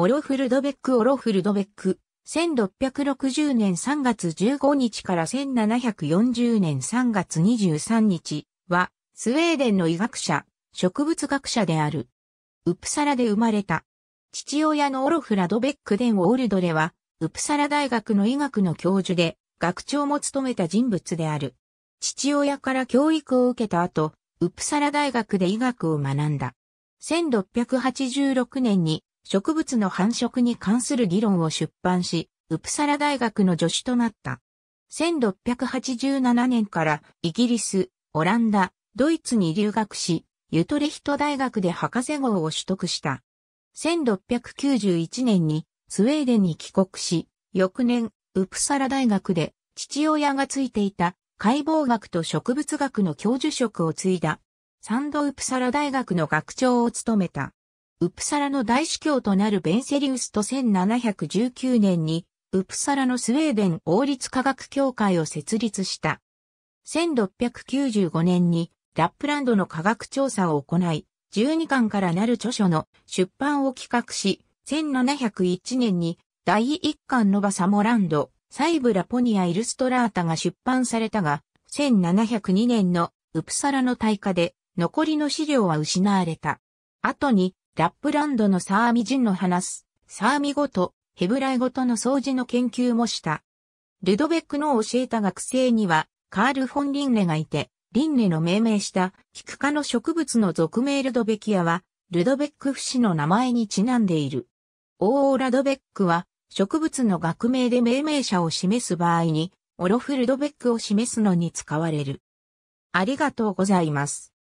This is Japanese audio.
オロフルドベック・オロフルドベック、1660年3月15日から1740年3月23日は、スウェーデンの医学者、植物学者である。ウプサラで生まれた。父親のオロフラドベックデン・オールドレは、ウプサラ大学の医学の教授で、学長も務めた人物である。父親から教育を受けた後、ウプサラ大学で医学を学んだ。1686年に植物の繁殖に関する議論を出版し、ウプサラ大学の助手となった。1687年からイギリス、オランダ、ドイツに留学し、ユトレヒト大学で博士号を取得した。1691年にスウェーデンに帰国し、翌年、ウプサラ大学で父親がついていた解剖学と植物学の教授職を継いだ。サンドウプサラ大学の学長を務めた。ウプサラの大司教となるベンセリウスと1719年に、ウプサラのスウェーデン王立科学協会を設立した。1695年にラップランドの科学調査を行い、12巻からなる著書の出版を企画し、1701年に第1巻のバサモランド、サイブラポニアイルストラータが出版されたが、1702年のウプサラの大火で残りの資料は失われた。後にラップランドのサーミ人の話す、サーミ語とヘブライ語との掃除の研究もした。ルドベックの教えた学生には、カール・フォン・リンネがいて、リンネの命名したキク科の植物の俗名ルドベキアは、ルドベック不死の名前にちなんでいる。オーラドベックは、植物の学名で命名者を示す場合に、オロフルドベックを示すのに使われる。ありがとうございます。